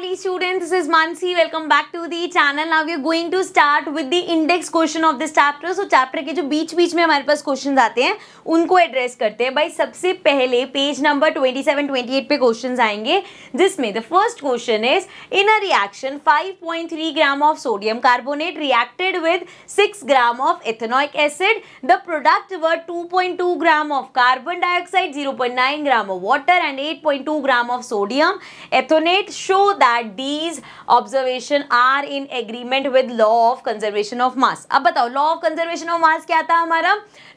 lovely students this is Mansi welcome back to the channel now we are going to start with the index question of this chapter so chapter के जो बीच बीच में हमारे पास question आते हैं उनको address करते हैं भाई सबसे पहले पेज नंबर 27 28 पे क्वेश्चन आएंगे जिसमें the first question is in a reaction 5.3 gram of sodium carbonate reacted with 6 gram of ethanoic acid the product were 2.2 gram of carbon dioxide 0.9 gram of water and 8.2 gram of sodium ethanoate show that that these observations are in agreement with law of conservation of mass अब बताओ law of conservation of mass क्या था हमारा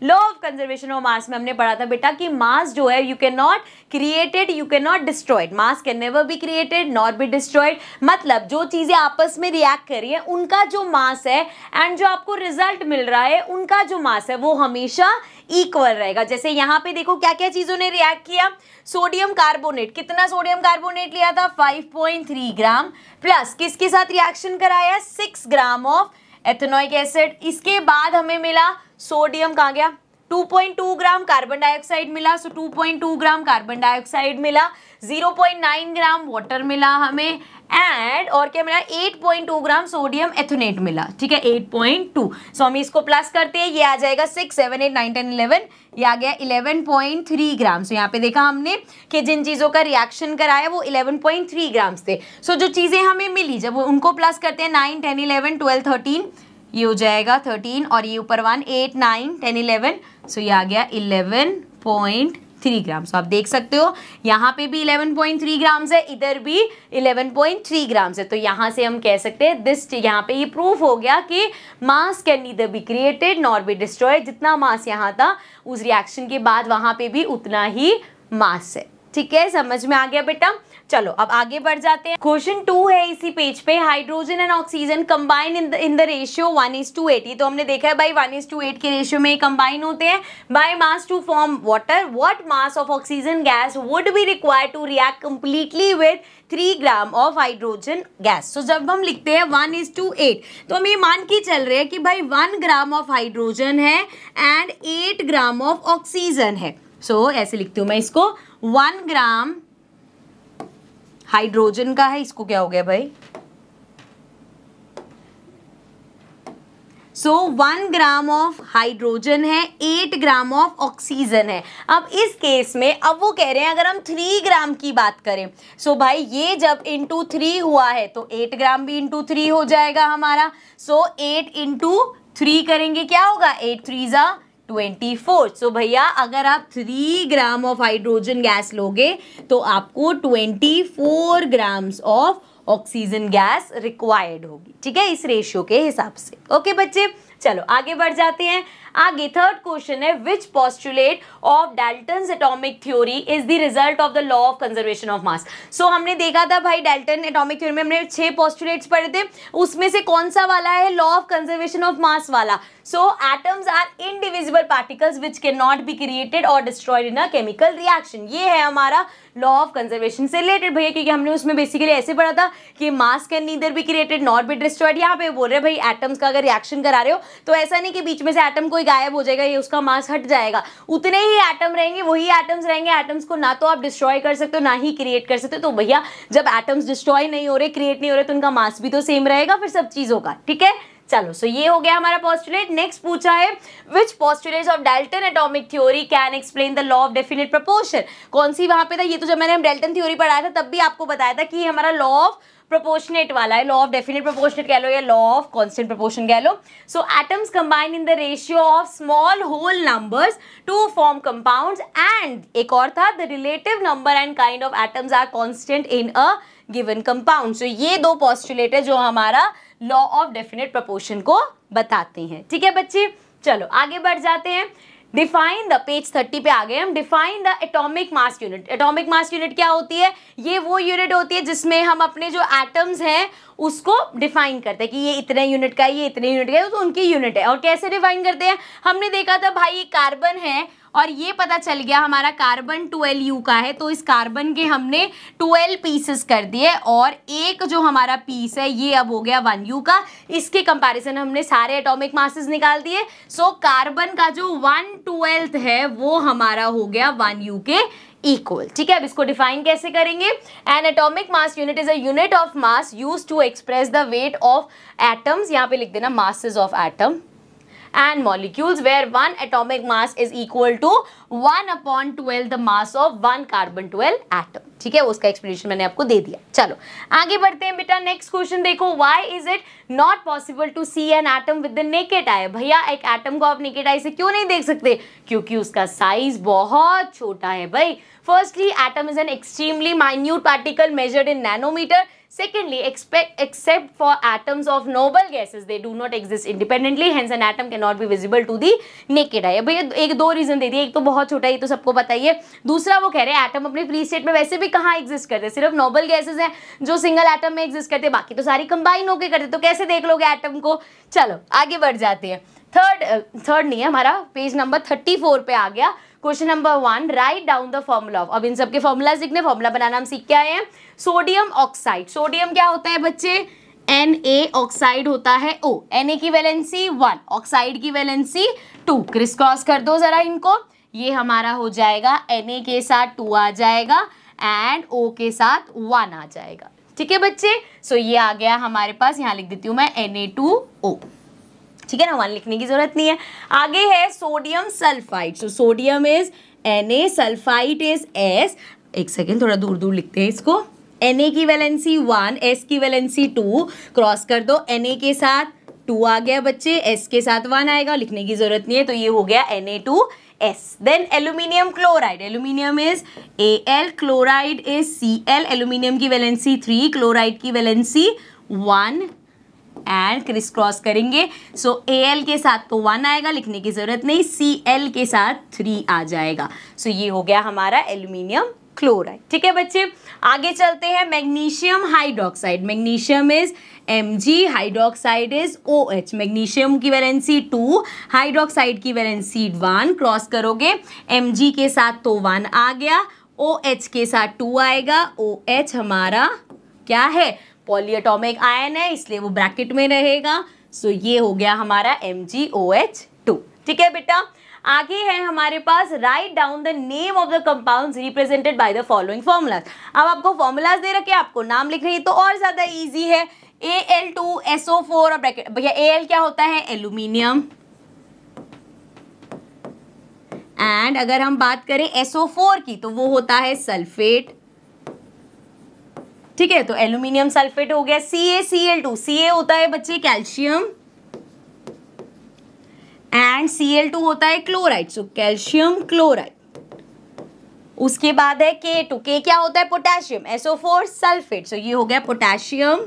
law of conservation of मास में हमने पढ़ा था बेटा कि मास जो है you can not created you can not destroyed mass can never be created not be destroyed मतलब जो चीज़ें आपस में रिएक्ट कर रही हैं उनका जो मास है एंड जो आपको रिजल्ट मिल रहा है उनका जो मास है वो हमेशा इक्वल रहेगा जैसे यहाँ पे देखो क्या क्या चीज़ों ने रिएक्ट किया सोडियम कार्बोनेट कितना सोडियम कार्बोनेट लिया था 5.3 ग्राम प्लस किसके साथ रिएक्शन कराया 6 ग्राम ऑफ एथेनोइक एसिड इसके बाद हमें मिला सोडियम कहाँ गया 2.2 ग्राम कार्बन डाइऑक्साइड मिला सो 2.2 ग्राम कार्बन डाइऑक्साइड मिला 0.9 ग्राम वाटर मिला हमें एंड और क्या मिला 8.2 ग्राम सोडियम एथोनेट मिला ठीक है 8.2 सो हम इसको प्लस करते हैं ये आ जाएगा six seven eight nine ten eleven ये आ गया 11.3 ग्राम सो यहाँ पे देखा हमने कि जिन चीज़ों का रिएक्शन कराया वो 11.3 ग्राम्स थे सो so, जो चीज़ें हमें मिली जब उनको प्लस करते हैं nine ten eleven twelve thirteen ये हो जाएगा थर्टीन और ये ऊपर one eight nine ten eleven so ये आ गया इलेवन पॉइंट थ्री ग्राम आप देख सकते हो यहाँ पे भी इलेवन पॉइंट थ्री ग्राम्स है इधर भी इलेवन पॉइंट थ्री ग्राम्स है तो यहाँ से हम कह सकते हैं दिस यहाँ पे ये प्रूफ हो गया कि mass can neither be created nor be destroy जितना मास यहाँ था उस रिएक्शन के बाद वहाँ पे भी उतना ही मास है ठीक है समझ में आ गया बेटा चलो अब आगे बढ़ जाते हैं क्वेश्चन टू है इसी पेज पे hydrogen and oxygen combine in the ratio one is to eight ये तो हमने देखा है भाई वन इज टू एट के रेशियो में कंबाइन होते हैं by mass to form water what mass of oxygen gas would be require to react completely with three gram of hydrogen gas तो जब हम लिखते हैं वन इज टू एट तो हम ये मान के चल रहे हैं कि भाई वन ग्राम ऑफ हाइड्रोजन है and eight gram of oxygen है सो so, ऐसे लिखती हूँ मैं इसको वन ग्राम हाइड्रोजन का है इसको क्या हो गया भाई so one gram of hydrogen है एट ग्राम ऑफ ऑक्सीजन है अब इस केस में अब वो कह रहे हैं अगर हम थ्री ग्राम की बात करें सो so भाई ये जब इंटू थ्री हुआ है तो एट ग्राम भी इंटू थ्री हो जाएगा हमारा सो एट इंटू थ्री करेंगे क्या होगा एट थ्री ज़ा ट्वेंटी फोर सो भैया अगर आप three gram of hydrogen gas लोगे तो आपको twenty four grams of oxygen gas required होगी ठीक है इस रेशियो के हिसाब से ओके बच्चे चलो आगे बढ़ जाते हैं आगे थर्ड क्वेश्चन है which postulate of Dalton atomic theory is the result of the law of conservation of mass so हमने देखा था भाई डेल्टन एटोमिक थ्योरी में हमने छह पॉस्टुलेट्स पढ़े थे उसमें से कौन सा वाला है law of conservation of mass वाला so atoms are indivisible particles which can not be created और destroyed in a chemical reaction ये है हमारा लॉ ऑफ कंजर्वेशन से रिलेटेड भैया क्योंकि हमने उसमें बेसिकली ऐसे पढ़ा था कि mass can neither be created not be destroyed यहाँ पे बोल रहे भाई एटम्स का अगर रिएक्शन करा रहे हो तो ऐसा नहीं कि बीच में से एटम को कोई गायब हो जाएगा ये उसका मास हट जाएगा उतने ही एटम रहेंगे वही एटम्स रहेंगे एटम्स को ना तो आप डिस्ट्रॉय कर सकते हो ना ही क्रिएट कर सकते हो तो भैया जब एटम्स डिस्ट्रॉय नहीं हो रहे क्रिएट नहीं हो रहे तो उनका मास भी तो सेम रहेगा फिर सब चीज़ होगा ठीक है चलो सो ये हो गया हमारा पॉस्टुलेट नेक्स्ट पूछा है which postulate of Dalton atomic theory can explain the law of definite proportion कौन सी वहां पे था ये तो जब मैंने डेल्टन थ्योरी पढ़ाया था तब भी आपको बताया था कि हमारा लॉ ऑफ प्रोपोर्शनेट वाला है लॉ ऑफ डेफिनेट प्रोपोर्शनेट कह लो या लॉ ऑफ कॉन्स्टेंट प्रोपोर्शन कह लो so atoms combine in the ratio of small whole numbers to form compound and एक और था the relative number and kind of atoms are constant in a given compound so ये दो postulate है जो हमारा लॉ ऑफ डेफिनेट प्रपोर्शन को बताते हैं ठीक है बच्चे चलो आगे बढ़ जाते हैं डिफाइन द पेज थर्टी पे आ गए हम define the atomic mass unit atomic mass unit क्या होती है ये वो यूनिट होती है जिसमें हम अपने जो एटम्स हैं उसको डिफाइन करते हैं कि ये इतने यूनिट का है ये इतने यूनिट का है तो उनकी यूनिट है और कैसे डिफाइन करते हैं हमने देखा था भाई ये कार्बन है और ये पता चल गया हमारा कार्बन ट्वेल्व यू का है तो इस कार्बन के हमने ट्वेल्व पीसेस कर दिए और एक जो हमारा पीस है ये अब हो गया वन यू का इसके कंपैरिजन हमने सारे एटॉमिक मासेस निकाल दिए सो कार्बन का जो वन ट्वेल्थ है वो हमारा हो गया वन यू के इक्वल ठीक है अब इसको डिफाइन कैसे करेंगे an atomic mass unit is a unit of mass use to express the weight of atoms यहाँ पे लिख देना masses of atom and molecules where one atomic mass is equal to 1 upon 12 the mass of one carbon 12 atom. ठीक है उसका explanation मैंने आपको दे दिया चलो आगे बढ़ते हैं बेटा नेक्स्ट क्वेश्चन देखो why is it not possible to see an atom with the naked eye भैया एक एटम को आप नेकेट आई से क्यों नहीं देख सकते क्योंकि उसका साइज बहुत छोटा है भाई firstly atom is an extremely minute particle measured in nanometer Secondly, expect, except for atoms of noble gases, they do not exist independently, hence an atom cannot be visible to the naked eye. अब ये एक दो reason दे दिए एक तो बहुत छोटा ये तो सबको बताइए दूसरा वो कह रहे हैं एटम अपने फ्री स्टेट में वैसे भी कहाँ एग्जिस्ट करते हैं सिर्फ नोबल गैसेस हैं जो सिंगल एटम में एग्जिस्ट करते हैं बाकी तो सारी कंबाइन होकर करते तो कैसे देख लोगे एटम को चलो आगे बढ़ जाते हैं थर्ड थर्ड नहीं है हमारा पेज नंबर थर्टी फोर पे आ गया question number one write down the formula of अब इन सबके फॉर्मूलाज लिखने फॉर्मूला बनाना हम सीख के आए हैं सोडियम ऑक्साइड सोडियम क्या होता है बच्चे एन ए ऑक्साइड होता है ओ एन ए की वैलेंसी वन ऑक्साइड की वैलेंसी टू क्रिस क्रॉस कर दो जरा इनको ये हमारा हो जाएगा एन ए के साथ टू आ जाएगा एंड ओ के साथ वन आ जाएगा ठीक है बच्चे सो so, ये आ गया हमारे पास यहाँ लिख देती हूँ मैं एन ए टू ओ ठीक है ना वन लिखने की जरूरत नहीं है आगे है sodium sulphide so sodium is N A sulphide is S एक सेकेंड थोड़ा दूर दूर लिखते हैं इसको एन ए की वैलेंसी वन एस की वैलेंसी टू क्रॉस कर दो एन ए के साथ टू आ गया बच्चे एस के साथ वन आएगा लिखने की जरूरत नहीं है तो ये हो गया N A two S then aluminium chloride aluminium is A L chloride is C L aluminium की वैलेंसी थ्री क्लोराइड की valency one and criss cross करेंगे सो ए एल के साथ तो वन आएगा लिखने की ज़रूरत नहीं सी एल के साथ थ्री आ जाएगा सो so, ये हो गया हमारा एल्यूमिनियम क्लोराइड ठीक है बच्चे आगे चलते हैं magnesium hydroxide magnesium is M G hydroxide is O H magnesium की वैलेंसी टू हाइड्रोक्साइड की वैलेंसी वन क्रॉस करोगे एम जी के साथ तो वन आ गया ओ OH एच के साथ टू आएगा ओ OH एच हमारा क्या है पॉलीएटॉमिक आयन है इसलिए वो ब्रैकेट में रहेगा सो so, ये हो गया हमारा एम जी ठीक है बेटा आगे है हमारे पास write down the name of the compound represented by the following formulas अब आपको फॉर्मूलाज दे रखे आपको नाम लिख रही है तो और ज़्यादा ईजी है A L two S O four और ब्रैकेट भैया ए एल क्या होता है एल्यूमिनियम एंड अगर हम बात करें एसओ फोर की तो वो होता है सल्फेट ठीक है तो एल्यूमिनियम सल्फेट हो गया सी ए सी एल टू सी ए होता है बच्चे calcium and C L two होता है क्लोराइड सो कैल्शियम क्लोराइड उसके बाद है के टू के क्या होता है potassium S O four sulphate so ये हो गया पोटेशियम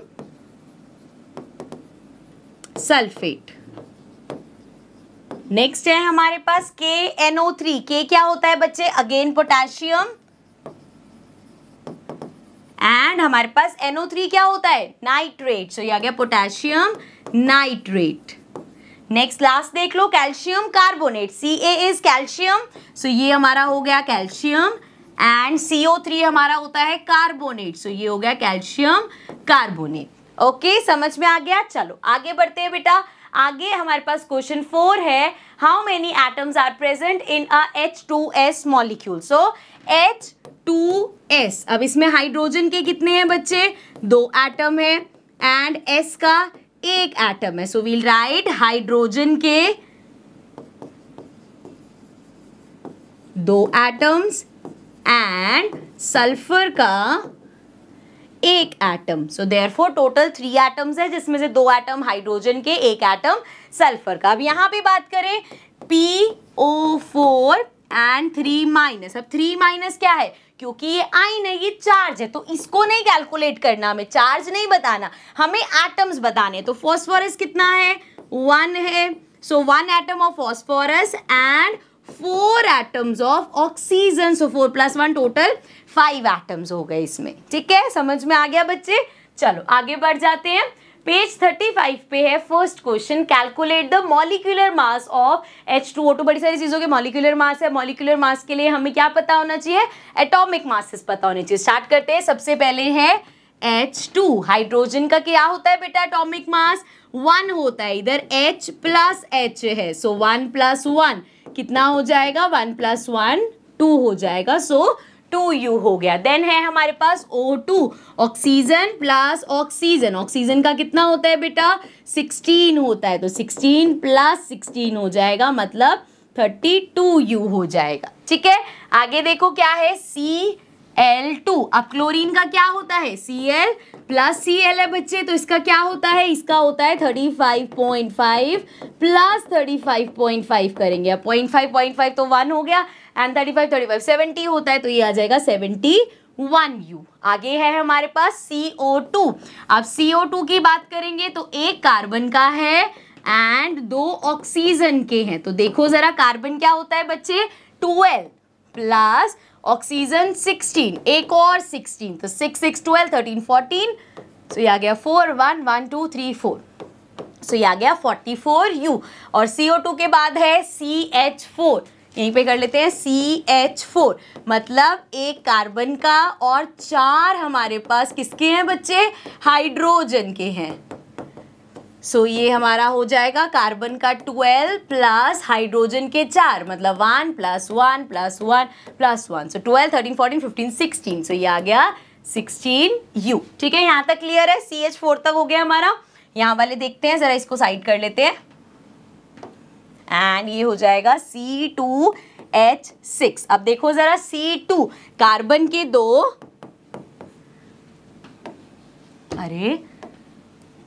सल्फेट नेक्स्ट है हमारे पास के एनओ थ्री के क्या होता है बच्चे अगेन पोटेशियम एंड हमारे पास NO3 क्या होता है नाइट्रेट सो so, ये आ गया पोटेशियम नाइट्रेट नेक्स्ट लास्ट देख लो calcium carbonate C A is calcium so ये हमारा हो गया कैल्शियम एंड CO3 हमारा होता है कार्बोनेट सो so, ये हो गया कैल्शियम कार्बोनेट ओके समझ में आ गया चलो आगे बढ़ते हैं बेटा आगे हमारे पास क्वेश्चन फोर है how many atoms are present in a H two S molecule so H two S अब इसमें हाइड्रोजन के कितने हैं बच्चे दो एटम है एंड एस का एक एटम है सो वील राइट हाइड्रोजन के दो एटम्स एंड सल्फर का एक atom so therefore total three atoms है जिसमें से दो एटम हाइड्रोजन के एक एटम सल्फर का अब यहाँ पे बात करें P O four and three minus अब थ्री माइनस क्या है क्योंकि ये आइन है ये चार्ज है तो इसको नहीं कैलकुलेट करना हमें चार्ज नहीं बताना हमें एटम्स बताने तो फॉस्फोरस कितना है वन है so one atom of phosphorus and four atoms of oxygen so four plus one total five atoms हो गए इसमें ठीक है समझ में आ गया बच्चे चलो आगे बढ़ जाते हैं पेज 35 पे है first question calculate the molecular mass of H two O two बड़ी सारी चीज़ों के मॉलिकुलर मास है मॉलिकुलर मास के लिए हमें क्या पता होना चाहिए एटॉमिक मासेस पता होने चाहिए स्टार्ट करते हैं सबसे पहले है एच टू हाइड्रोजन का क्या होता है बेटा एटॉमिक मास वन होता है इधर एच प्लस एच है सो वन प्लस वन कितना हो जाएगा वन प्लस वन टू हो जाएगा सो टू यू हो गया देन है हमारे पास O two oxygen plus oxygen oxygen का कितना होता है बेटा सिक्सटीन होता है तो सिक्सटीन प्लस सिक्सटीन हो जाएगा मतलब थर्टी टू यू हो जाएगा ठीक है आगे देखो क्या है सी एल टू अब क्लोरीन का क्या होता है C L plus C L है बच्चे तो इसका क्या होता है इसका होता है thirty five point five plus thirty five point five करेंगे अब पॉइंट फाइव पॉइंट फाइव तो वन हो गया and thirty five thirty five seventy होता है तो ये आ जाएगा सेवेंटी वन यू आगे है हमारे पास सी ओ टू अब सी ओ टू की बात करेंगे तो एक कार्बन का है एंड दो ऑक्सीजन के हैं तो देखो जरा कार्बन क्या होता है बच्चे ट्वेल्व प्लस ऑक्सीजन 16 एक और 16 तो 6 6 12 13 14 सो ये आ गया 4 1 1 2 3 4 सो ये आ गया 44U और CO2 के बाद है CH4 यहीं पे कर लेते हैं CH4 मतलब एक कार्बन का और चार हमारे पास किसके हैं बच्चे हाइड्रोजन के हैं सो so, ये हमारा हो जाएगा कार्बन का ट्वेल्व प्लस हाइड्रोजन के चार मतलब one plus one plus one plus one so twelve thirteen fourteen fifteen sixteen so ये आ गया सिक्सटीन यू ठीक है यहाँ तक क्लियर है सी एच फोर तक हो गया हमारा यहाँ वाले देखते हैं ज़रा इसको साइड कर लेते हैं एंड ये हो जाएगा सी टू एच सिक्स अब देखो ज़रा सी टू कार्बन के दो अरे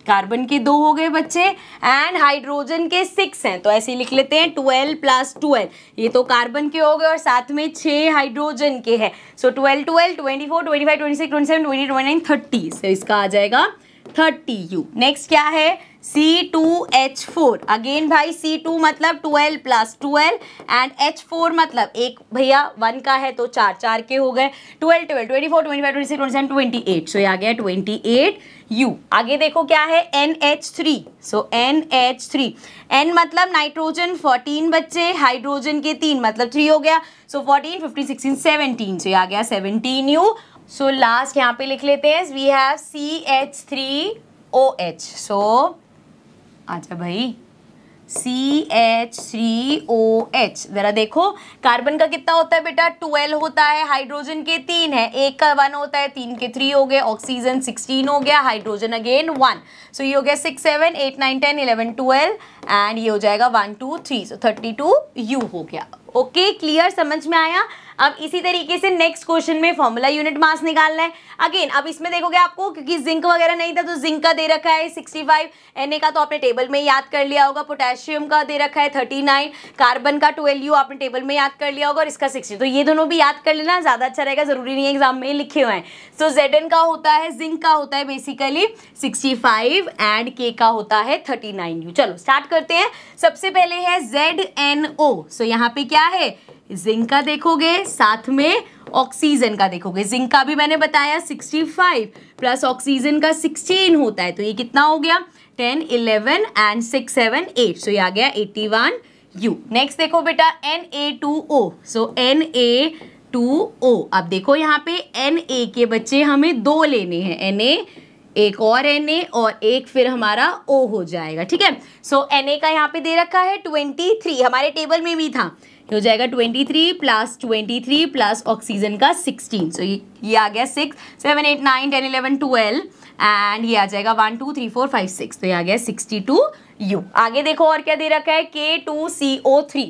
कार्बन के दो हो गए बच्चे एंड हाइड्रोजन के सिक्स हैं तो ऐसे लिख लेते हैं ट्वेल्व प्लस ट्वेल्व ये तो कार्बन के हो गए और साथ में छः हाइड्रोजन के हैं so twelve twelve twenty four twenty five twenty six twenty seven twenty twenty nine thirty इसका आ जाएगा थर्टी यू नेक्स्ट क्या है C two H four again भाई सी टू मतलब twelve plus twelve and H four मतलब एक भैया वन का है तो चार चार के हो गए twelve twelve twenty four twenty five twenty six twenty seven twenty eight so ये आ गया ट्वेंटी एट यू आगे देखो क्या है N H three so N H three N मतलब नाइट्रोजन फोर्टीन बच्चे हाइड्रोजन के तीन मतलब थ्री हो गया so fourteen fifteen sixteen seventeen so ये आ गया सेवनटीन यू सो लास्ट यहाँ पे लिख लेते हैं we have C H three O H so अच्छा भाई C H three O H ज़रा देखो कार्बन का कितना होता है बेटा ट्वेल्व होता है हाइड्रोजन के तीन है एक का वन होता है तीन के थ्री हो गए ऑक्सीजन सिक्सटीन हो गया हाइड्रोजन अगेन वन सो ये हो गया six seven eight nine ten eleven twelve and ये हो जाएगा one two three so thirty two u हो गया ओके okay, क्लियर समझ में आया अब इसी तरीके से नेक्स्ट क्वेश्चन में फॉर्मूला यूनिट मास निकालना है अगेन अब इसमें देखोगे आपको क्योंकि जिंक वगैरह नहीं था तो जिंक का दे रखा है सिक्सटी फाइव एन का तो आपने टेबल में याद कर लिया होगा पोटेशियम का दे रखा है थर्टी नाइन कार्बन का ट्वेल्व यू आपने टेबल में याद कर लिया होगा और इसका सिक्सटी तो ये दोनों भी याद कर लेना ज़्यादा अच्छा रहेगा ज़रूरी नहीं है एग्जाम में लिखे हुए हैं सो जेड का होता है जिंक का होता है बेसिकली सिक्सटी फाइव एंड के का होता है थर्टी नाइन यू चलो स्टार्ट करते हैं सबसे पहले है जेड एन ओ सो यहाँ पे क्या है जिंक का देखोगे साथ में ऑक्सीजन का देखोगे जिंक का भी मैंने बताया 65 प्लस ऑक्सीजन का 16 होता है तो ये कितना हो गया 10, 11 एंड 6, 7, 8 सो ये आ गया 81 यू नेक्स्ट देखो बेटा N A two O so N A two O अब देखो यहाँ पे एन ए के बच्चे हमें दो लेने हैं एन ए एक और एन ए और एक फिर हमारा ओ हो जाएगा ठीक है सो एन ए का यहाँ पे दे रखा है ट्वेंटी थ्री हमारे टेबल में भी था हो जाएगा twenty three plus twenty three plus oxygen का सिक्सटीन सो ये ये आ गया six seven eight nine ten eleven twelve and ये आ जाएगा one two three four five six तो ये आ गया सिक्सटी टू यू आगे देखो और क्या दे रखा है K two C O three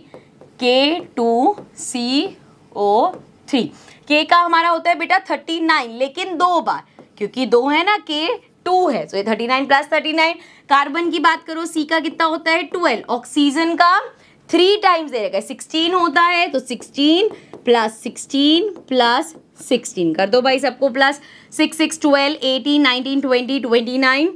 K two C O three K का हमारा होता है बेटा थर्टी नाइन लेकिन दो बार क्योंकि दो है ना के टू है सो ये thirty nine plus thirty nine carbon की बात करो सी का कितना होता है ट्वेल्व ऑक्सीजन का थ्री टाइम्स दे रखा है सिक्सटीन होता है तो sixteen plus sixteen plus sixteen कर दो भाई सबको plus six six twelve eighteen nineteen twenty twenty nine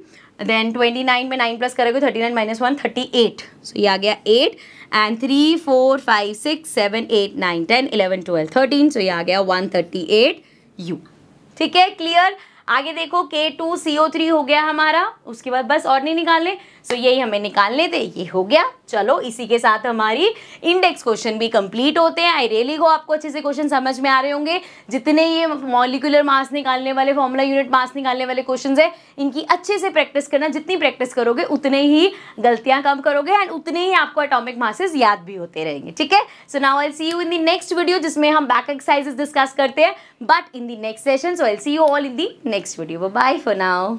then twenty nine में नाइन प्लस करेगा thirty nine minus one thirty eight so ये आ गया eight and three four five six seven eight nine ten eleven twelve thirteen so ये आ गया one thirty eight you ठीक है क्लियर आगे देखो के टू सी ओ थ्री हो गया हमारा उसके बाद बस और नहीं निकालने सो so, यही हमें निकालने थे ये हो गया चलो इसी के साथ हमारी इंडेक्स क्वेश्चन भी कंप्लीट होते हैं आई रियली गो आपको अच्छे से क्वेश्चन समझ में आ रहे होंगे जितने ये मॉलिकुलर मास निकालने वाले फॉर्मूला यूनिट मास निकालने वाले क्वेश्चन है इनकी अच्छे से प्रैक्टिस करना जितनी प्रैक्टिस करोगे उतने ही गलतियां कम करोगे एंड उतने ही आपको अटोमिक मासेज याद भी होते रहेंगे ठीक है so now I see you in the next video जिसमें हम बैक एक्सरसाइजेस डिस्कस करते हैं but in the next session so I see you all in the next video bye for now